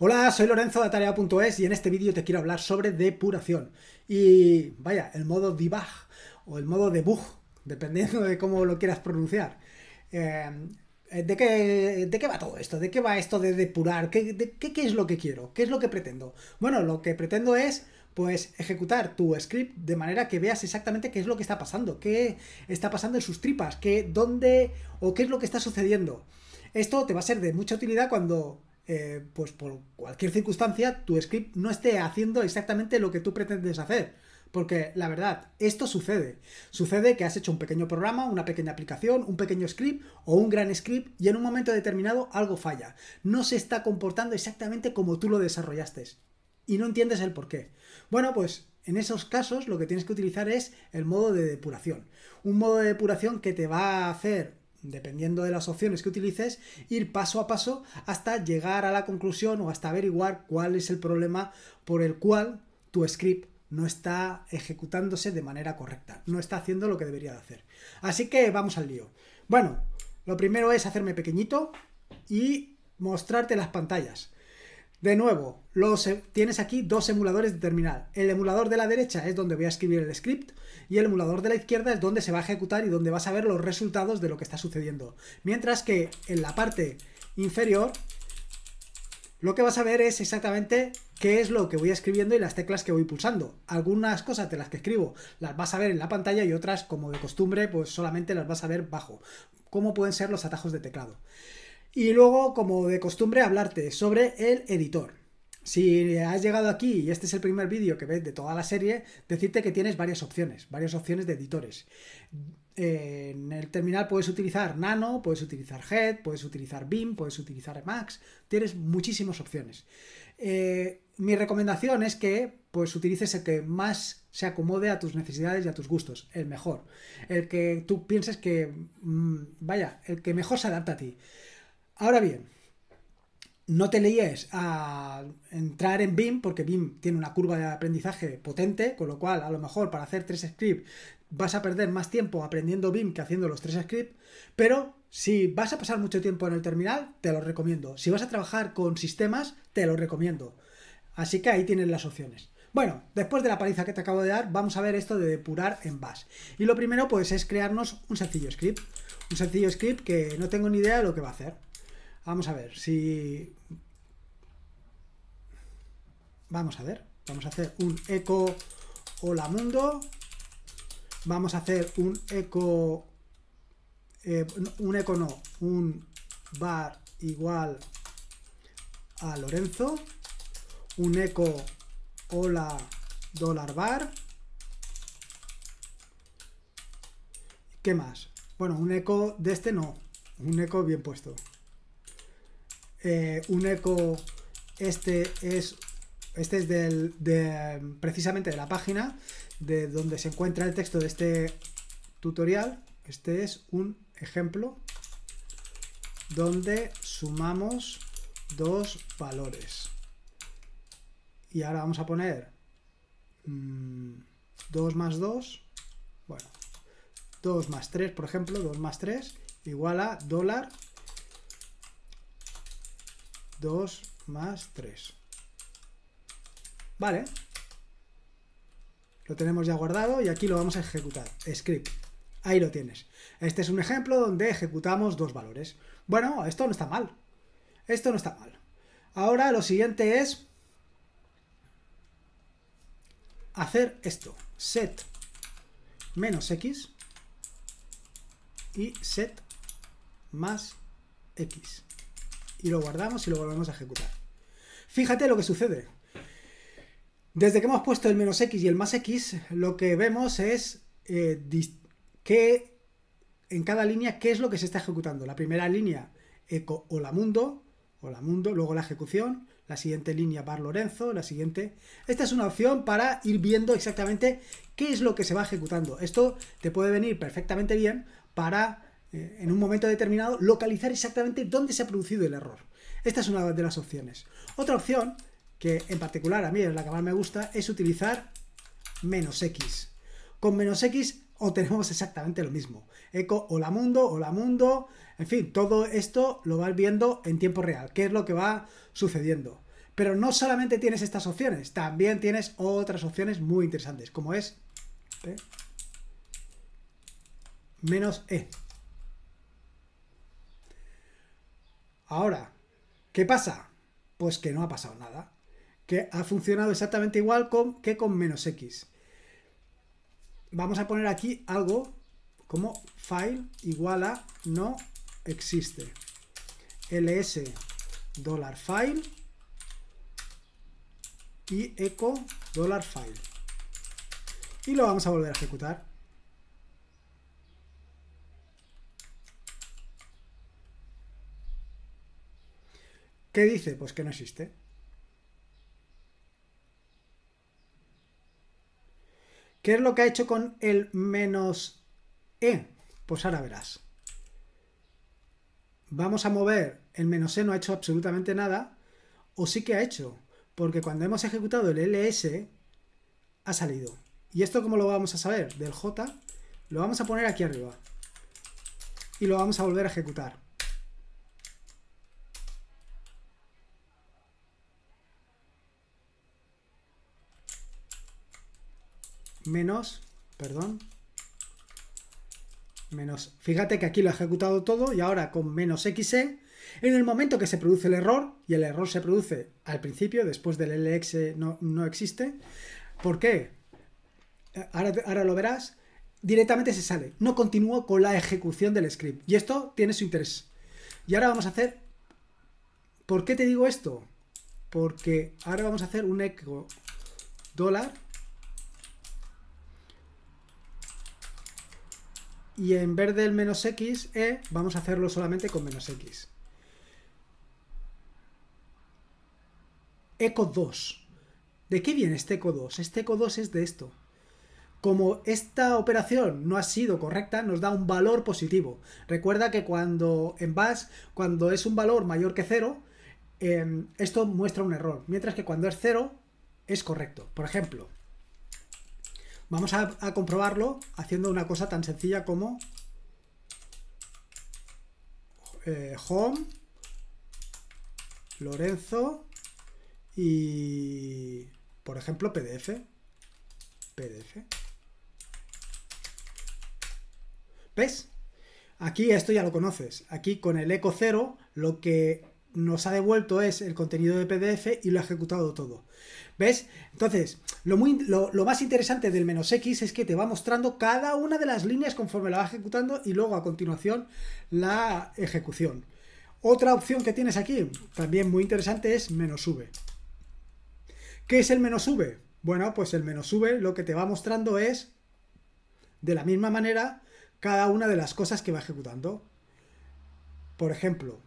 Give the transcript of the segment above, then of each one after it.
Hola, soy Lorenzo de Tarea.es y en este vídeo te quiero hablar sobre depuración. Y vaya, el modo debug o el modo debug, dependiendo de cómo lo quieras pronunciar. Eh, eh, ¿de, qué, va todo esto? ¿De qué va esto de depurar? ¿Qué, es lo que quiero? ¿Qué es lo que pretendo? Bueno, lo que pretendo es pues ejecutar tu script de manera que veas exactamente qué es lo que está pasando, qué está pasando en sus tripas, qué, dónde o qué es lo que está sucediendo. Esto te va a ser de mucha utilidad cuando eh, pues por cualquier circunstancia, tu script no esté haciendo exactamente lo que tú pretendes hacer. Porque la verdad, esto sucede. Sucede que has hecho un pequeño programa, una pequeña aplicación, un pequeño script o un gran script y en un momento determinado algo falla. No se está comportando exactamente como tú lo desarrollaste. Y no entiendes el por qué. Bueno, pues en esos casos lo que tienes que utilizar es el modo de depuración. Un modo de depuración que te va a hacer dependiendo de las opciones que utilices, ir paso a paso hasta llegar a la conclusión o hasta averiguar cuál es el problema por el cual tu script no está ejecutándose de manera correcta, no está haciendo lo que debería de hacer. Así que vamos al lío. Bueno, lo primero es hacerme pequeñito y mostrarte las pantallas. De nuevo, em, tienes aquí dos emuladores de terminal. El emulador de la derecha es donde voy a escribir el script y el emulador de la izquierda es donde se va a ejecutar y donde vas a ver los resultados de lo que está sucediendo. Mientras que en la parte inferior lo que vas a ver es exactamente qué es lo que voy escribiendo y las teclas que voy pulsando. Algunas cosas de las que escribo las vas a ver en la pantalla y otras, como de costumbre, pues solamente las vas a ver bajo. Cómo pueden ser los atajos de teclado. Y luego, como de costumbre, hablarte sobre el editor. Si has llegado aquí y este es el primer vídeo que ves de toda la serie, decirte que tienes varias opciones, varias opciones de editores. En el terminal puedes utilizar Nano, puedes utilizar Head, puedes utilizar BIM, puedes utilizar Max, tienes muchísimas opciones. Eh, mi recomendación es que pues utilices el que más se acomode a tus necesidades y a tus gustos, el mejor, el que tú pienses que, mm, vaya, el que mejor se adapta a ti. Ahora bien, no te leíes a entrar en BIM, porque BIM tiene una curva de aprendizaje potente, con lo cual a lo mejor para hacer tres scripts vas a perder más tiempo aprendiendo BIM que haciendo los tres scripts, pero si vas a pasar mucho tiempo en el terminal, te lo recomiendo. Si vas a trabajar con sistemas, te lo recomiendo. Así que ahí tienes las opciones. Bueno, después de la paliza que te acabo de dar, vamos a ver esto de depurar en Bash. Y lo primero pues es crearnos un sencillo script. Un sencillo script que no tengo ni idea de lo que va a hacer. Vamos a ver, si... Vamos a ver, vamos a hacer un eco hola mundo, vamos a hacer un eco, eh, un eco no, un bar igual a Lorenzo, un eco hola dólar bar, ¿qué más? Bueno, un eco de este no, un eco bien puesto. Eh, un eco, este es, este es de, precisamente de la página de donde se encuentra el texto de este tutorial. Este es un ejemplo donde sumamos dos valores. Y ahora vamos a poner 2 mm, más 2, bueno, 2 más 3, por ejemplo, 2 más 3 igual a dólar 2 más 3. Vale. Lo tenemos ya guardado y aquí lo vamos a ejecutar. Script. Ahí lo tienes. Este es un ejemplo donde ejecutamos dos valores. Bueno, esto no está mal. Esto no está mal. Ahora lo siguiente es hacer esto. Set menos x y set más x y lo guardamos y lo volvemos a ejecutar. Fíjate lo que sucede. Desde que hemos puesto el menos x y el más x, lo que vemos es eh, que en cada línea qué es lo que se está ejecutando. La primera línea, eco hola mundo, hola mundo, luego la ejecución, la siguiente línea bar Lorenzo, la siguiente. Esta es una opción para ir viendo exactamente qué es lo que se va ejecutando. Esto te puede venir perfectamente bien para eh, en un momento determinado, localizar exactamente dónde se ha producido el error. Esta es una de las opciones. Otra opción, que en particular a mí es la que más me gusta, es utilizar menos X. Con menos X obtenemos exactamente lo mismo. Eco, hola mundo, hola mundo, en fin, todo esto lo vas viendo en tiempo real, qué es lo que va sucediendo. Pero no solamente tienes estas opciones, también tienes otras opciones muy interesantes, como es ¿eh? menos E. Ahora, ¿qué pasa? Pues que no ha pasado nada, que ha funcionado exactamente igual con, que con menos x. Vamos a poner aquí algo como file igual a no existe. ls file y echo file. Y lo vamos a volver a ejecutar. ¿Qué dice? Pues que no existe. ¿Qué es lo que ha hecho con el menos E? Pues ahora verás. Vamos a mover, el menos E no ha hecho absolutamente nada, o sí que ha hecho, porque cuando hemos ejecutado el ls ha salido. ¿Y esto cómo lo vamos a saber? Del j lo vamos a poner aquí arriba y lo vamos a volver a ejecutar. menos, perdón, menos, fíjate que aquí lo he ejecutado todo y ahora con menos xe, en el momento que se produce el error, y el error se produce al principio, después del lx e no, existe, ¿por qué? Ahora, ahora lo verás, directamente se sale, no continúo con la ejecución del script, y esto tiene su interés. Y ahora vamos a hacer, ¿por qué te digo esto? Porque ahora vamos a hacer un echo dólar y en vez del menos x, e, vamos a hacerlo solamente con menos x. Eco 2. ¿De qué viene este eco 2? Este eco 2 es de esto. Como esta operación no ha sido correcta, nos da un valor positivo. Recuerda que cuando en base cuando es un valor mayor que 0, em, esto muestra un error. Mientras que cuando es 0, es correcto. Por ejemplo, Vamos a, comprobarlo haciendo una cosa tan sencilla como eh, home, Lorenzo y, por ejemplo, PDF. PDF. ¿Ves? Aquí esto ya lo conoces. Aquí con el eco cero, lo que nos ha devuelto es el contenido de PDF y lo ha ejecutado todo. ¿Ves? Entonces, lo, lo, más interesante del menos X es que te va mostrando cada una de las líneas conforme la va ejecutando y luego a continuación la ejecución. Otra opción que tienes aquí, también muy interesante, es menos V. ¿Qué es el menos V? Bueno, pues el menos V lo que te va mostrando es, de la misma manera, cada una de las cosas que va ejecutando. Por ejemplo,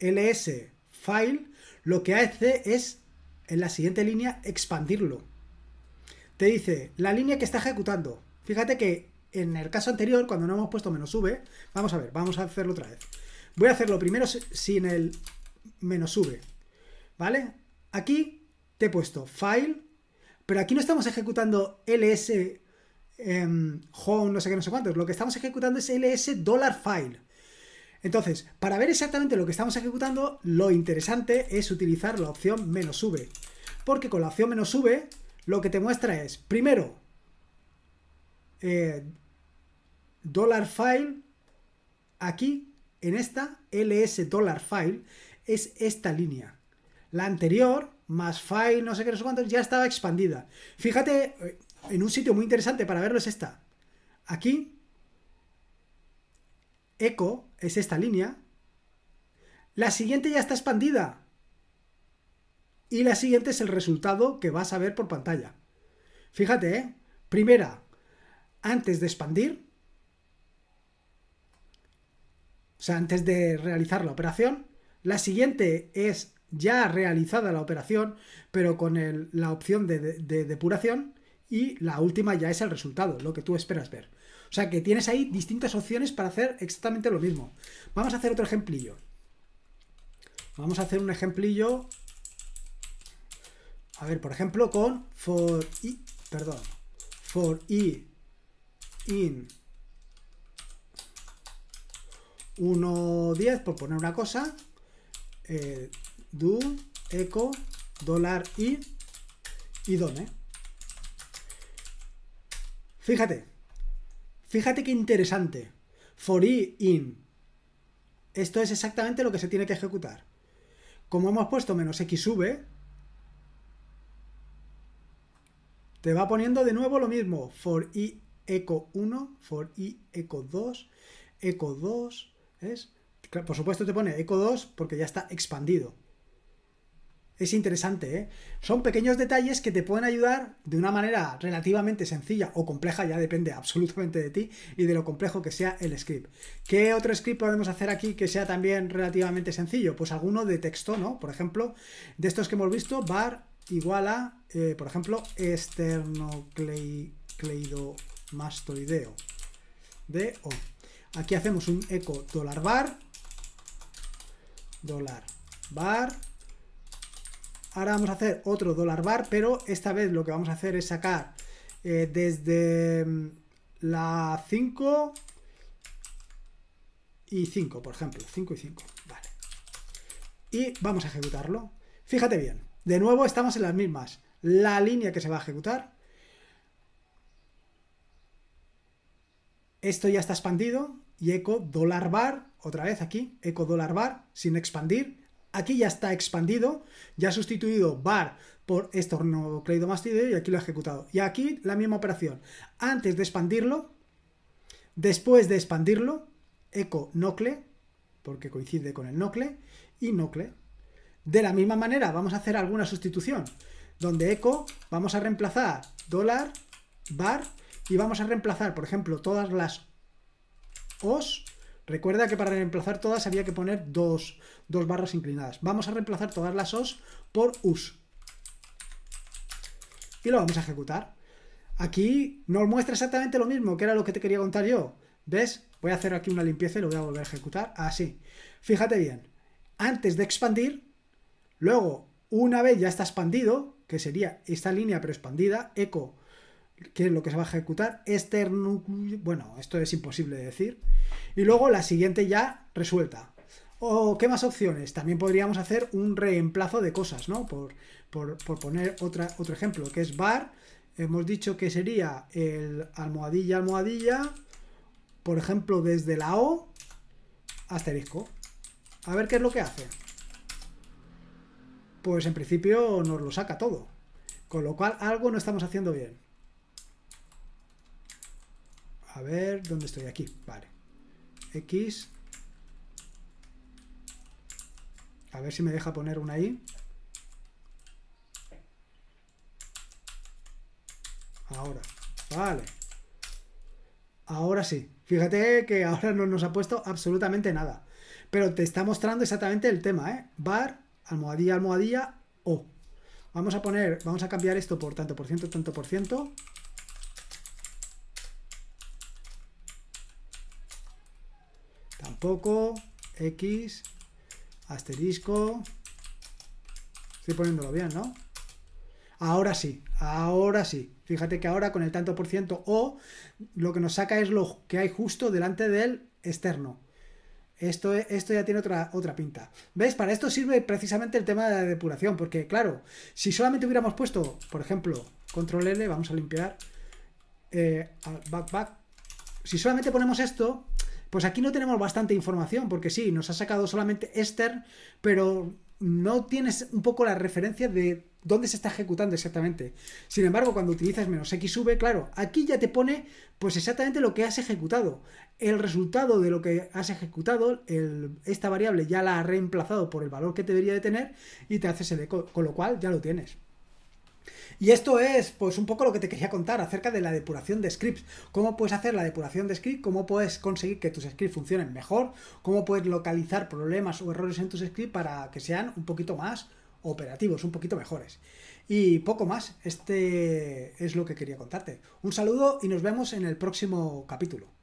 ls file lo que hace es, en la siguiente línea, expandirlo. Te dice la línea que está ejecutando. Fíjate que en el caso anterior, cuando no hemos puesto menos v, vamos a ver, vamos a hacerlo otra vez. Voy a hacerlo primero sin el menos v, ¿vale? Aquí te he puesto file, pero aquí no estamos ejecutando ls em, home, no sé qué, no sé cuántos. Lo que estamos ejecutando es ls $file. Entonces, para ver exactamente lo que estamos ejecutando, lo interesante es utilizar la opción menos "-v", porque con la opción menos "-v", lo que te muestra es, primero, eh, $file, aquí, en esta, ls $file, es esta línea. La anterior, más file, no sé qué, no sé cuántos, ya estaba expandida. Fíjate, eh, en un sitio muy interesante para verlo es esta. Aquí, echo, es esta línea. La siguiente ya está expandida. Y la siguiente es el resultado que vas a ver por pantalla. Fíjate, ¿eh? primera, antes de expandir, o sea, antes de realizar la operación, la siguiente es ya realizada la operación, pero con la opción de depuración y la última ya es el resultado, lo que tú esperas ver. O sea que tienes ahí distintas opciones para hacer exactamente lo mismo. Vamos a hacer otro ejemplillo. Vamos a hacer un ejemplillo. A ver, por ejemplo, con for i, perdón, for i in 1.10, por poner una cosa, eh, do echo dólar i y done. Fíjate, fíjate qué interesante. For i in. Esto es exactamente lo que se tiene que ejecutar. Como hemos puesto menos x sube, te va poniendo de nuevo lo mismo. For i eco 1, for i eco 2, eco 2, es, Por supuesto te pone eco 2 porque ya está expandido. Es interesante, ¿eh? Son pequeños detalles que te pueden ayudar de una manera relativamente sencilla o compleja, ya depende absolutamente de ti y de lo complejo que sea el script. ¿Qué otro script podemos hacer aquí que sea también relativamente sencillo? Pues alguno de texto, ¿no? Por ejemplo, de estos que hemos visto, bar igual a, eh, por ejemplo, esternocleidomastoideo de O. Aquí hacemos un eco $var, bar Ahora vamos a hacer otro dólar bar, pero esta vez lo que vamos a hacer es sacar eh, desde mm, la 5 y 5, por ejemplo. 5 y 5, vale. Y vamos a ejecutarlo. Fíjate bien, de nuevo estamos en las mismas. La línea que se va a ejecutar. Esto ya está expandido y eco dólar bar, otra vez aquí, eco dólar bar sin expandir Aquí ya está expandido, ya ha sustituido bar por esto, tido y aquí lo ha ejecutado. Y aquí la misma operación. Antes de expandirlo, después de expandirlo, eco nocle, porque coincide con el nocle, y nocle. De la misma manera, vamos a hacer alguna sustitución, donde eco vamos a reemplazar dólar, bar, y vamos a reemplazar, por ejemplo, todas las os Recuerda que para reemplazar todas había que poner dos, barras inclinadas. Vamos a reemplazar todas las os por us. Y lo vamos a ejecutar. Aquí nos muestra exactamente lo mismo, que era lo que te quería contar yo. ¿Ves? Voy a hacer aquí una limpieza y lo voy a volver a ejecutar. Así. Fíjate bien. Antes de expandir, luego, una vez ya está expandido, que sería esta línea pero expandida, eco qué es lo que se va a ejecutar, este bueno, esto es imposible de decir, y luego la siguiente ya resuelta. ¿O qué más opciones? También podríamos hacer un reemplazo de cosas, ¿no? Por, poner otra, otro ejemplo, que es bar, hemos dicho que sería el almohadilla, almohadilla, por ejemplo, desde la O, asterisco. A ver qué es lo que hace. Pues en principio nos lo saca todo. Con lo cual algo no estamos haciendo bien. A ver, ¿dónde estoy? Aquí, vale. X. A ver si me deja poner una ahí. Ahora, vale. Ahora sí. Fíjate que ahora no nos ha puesto absolutamente nada. Pero te está mostrando exactamente el tema, ¿eh? Bar, almohadilla, almohadilla, O. Vamos a poner, vamos a cambiar esto por tanto por ciento, tanto por ciento. poco, X, asterisco, estoy poniéndolo bien, ¿no? Ahora sí, ahora sí. Fíjate que ahora con el tanto por ciento O, lo que nos saca es lo que hay justo delante del externo. Esto, esto ya tiene otra, otra pinta. ¿Ves? Para esto sirve precisamente el tema de la depuración, porque claro, si solamente hubiéramos puesto, por ejemplo, control L, vamos a limpiar, back, eh, back. Si solamente ponemos esto, pues aquí no tenemos bastante información, porque sí, nos ha sacado solamente Esther, pero no tienes un poco la referencia de dónde se está ejecutando exactamente. Sin embargo, cuando utilizas menos XV, claro, aquí ya te pone pues exactamente lo que has ejecutado. El resultado de lo que has ejecutado, esta variable ya la ha reemplazado por el valor que debería de tener y te hace ese con lo cual ya lo tienes. Y esto es, pues, un poco lo que te quería contar acerca de la depuración de scripts. Cómo puedes hacer la depuración de scripts, cómo puedes conseguir que tus scripts funcionen mejor, cómo puedes localizar problemas o errores en tus scripts para que sean un poquito más operativos, un poquito mejores. Y poco más, este es lo que quería contarte. Un saludo y nos vemos en el próximo capítulo.